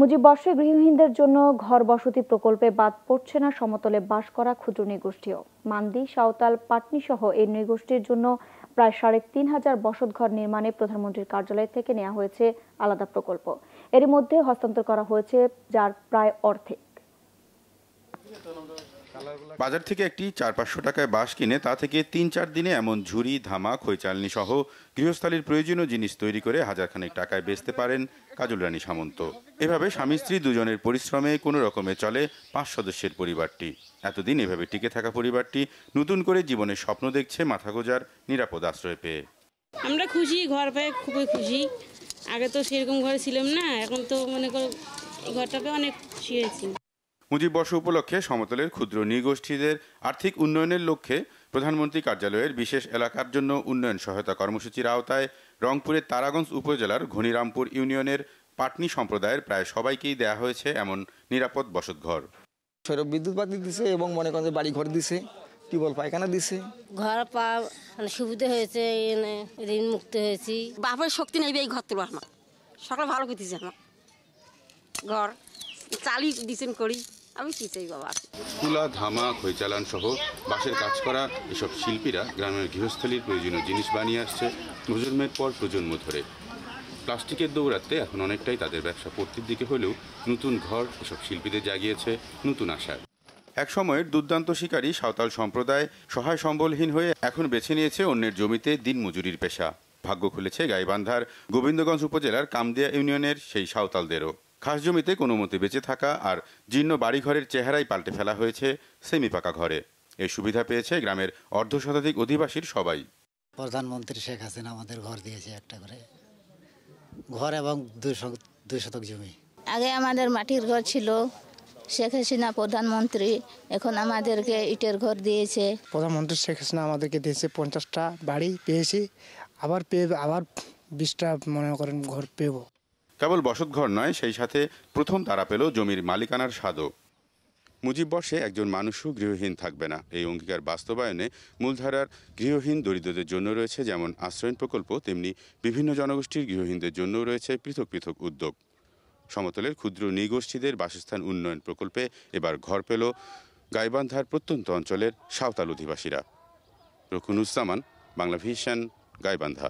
মুজিববর্ষে গৃহহীনদের জন্য ঘর বসতি প্রকল্পে বাদ পড়ছে না সমতলে বাস করা ক্ষুদ্র নৃগোষ্ঠীও মান্দি সাঁওতাল পাটনিসহ এই নৃগোষ্ঠীর জন্য প্রায় সাড়ে তিন হাজার বসতঘর নির্মাণে প্রধানমন্ত্রীর কার্যালয় থেকে নেওয়া হয়েছে আলাদা প্রকল্প এর মধ্যে হস্তান্তর করা হয়েছে যার প্রায় অর্ধেক বাজার থেকে একটি চার পাঁচশো টাকায় বাঁশ কিনে তা থেকে তিন চার দিনে এমন ঝুড়ি ধামা খৈচালনি সহ গৃহস্থালির প্রয়োজনীয় জিনিস তৈরি করে হাজারখানেক টাকায় বেচতে পারেন কাজল রানী সামন্ত এভাবে স্বামী স্ত্রী দুজনের পরিশ্রমে কোনো রকমে চলে পাঁচ সদস্যের পরিবারটি এতদিন এভাবে টিকে থাকা পরিবারটি নতুন করে জীবনের স্বপ্ন দেখছে মাথা গোজার নিরাপদ আশ্রয় পেয়ে আমরা খুশি ঘর পেয়ে খুবই খুশি আগে তো সেরকম ঘরে ছিলাম না এখন তো মনে করো ঘরটাকে অনেক খুশি হয়েছি পুঁজিবর্ষ উপলক্ষে সমতলের ক্ষুদ্র নৃগোষ্ঠীদের আর্থিক উন্নয়নের লক্ষ্যে প্রধানমন্ত্রী কার্যালয়ের বিশেষ এলাকার জন্য উন্নয়ন সহায়তা কর্মসূচির আওতায় রংপুরের তারাগঞ্জ উপজেলার ঘনিরামপুর ইউনিয়নের পাটনি সম্প্রদায়ের প্রায় সবাইকেই দেয়া হয়েছে এমন নিরাপদ বসতঘর সৌরভ বিদ্যুৎ বাতি দিছে এবং মনে করেন বাড়ি ঘর দিছে টিউবওয়েল পায়খানা দিছে ঘর পা সুবিধা মানে হয়েছে ঋণ মুক্ত হয়েছি বাপের শক্তি নেই এই ঘর তুলো আমার সকালে ভালো করতেছে আমার ঘর চালি দিছেন করি আমি কি চাই বাবা তুলা ধামা খৈচালান সহ বাঁশের কাজ করা এসব শিল্পীরা গ্রামের গৃহস্থলীর প্রয়োজনীয় জিনিস বানিয়ে আসছে প্রজন্মের পর প্রজন্ম ধরে প্লাস্টিকের দৌড়াতে এখন অনেকটাই তাদের ব্যবসা পড়তির দিকে হলেও নতুন ঘর এসব শিল্পীদের জাগিয়েছে নতুন আশার এক সময়ের দুর্দান্ত শিকারী সাঁওতাল সম্প্রদায় সহায় সম্বলহীন হয়ে এখন বেছে নিয়েছে অন্যের জমিতে দিন মজুরির পেশা ভাগ্য খুলেছে গাইবান্ধার গোবিন্দগঞ্জ উপজেলার কামদিয়া ইউনিয়নের সেই সাঁওতালদেরও খাস জমিতে কোনো মতে বেঁচে থাকা আর জীর্ণ বাড়িঘরের চেহারাই পাল্টে ফেলা হয়েছে সেমি পাকা ঘরে এই সুবিধা পেয়েছে গ্রামের অর্ধ অধিবাসীর সবাই প্রধানমন্ত্রী শেখ হাসিনা আমাদের ঘর দিয়েছে একটা করে ঘর এবং দুই শতক জমি আগে আমাদের মাটির ঘর ছিল শেখ হাসিনা প্রধানমন্ত্রী এখন আমাদেরকে ইটের ঘর দিয়েছে প্রধানমন্ত্রী শেখ হাসিনা আমাদেরকে দিয়েছে পঞ্চাশটা বাড়ি পেয়েছি আবার পেয়ে আবার বিশটা মনে করেন ঘর পেব কেবল বসতঘর নয় সেই সাথে প্রথম তারা পেল জমির মালিকানার স্বাদও মুজিব বর্ষে একজন মানুষও গৃহহীন থাকবে না এই অঙ্গীকার বাস্তবায়নে মূলধারার গৃহহীন দরিদ্রদের জন্য রয়েছে যেমন আশ্রয়ণ প্রকল্প তেমনি বিভিন্ন জনগোষ্ঠীর গৃহহীনদের জন্যও রয়েছে পৃথক পৃথক উদ্যোগ সমতলের ক্ষুদ্র নৃগোষ্ঠীদের বাসস্থান উন্নয়ন প্রকল্পে এবার ঘর পেল গাইবান্ধার প্রত্যন্ত অঞ্চলের সাঁওতাল অধিবাসীরা রকুনুজ্জামান বাংলা ভিশন গাইবান্ধা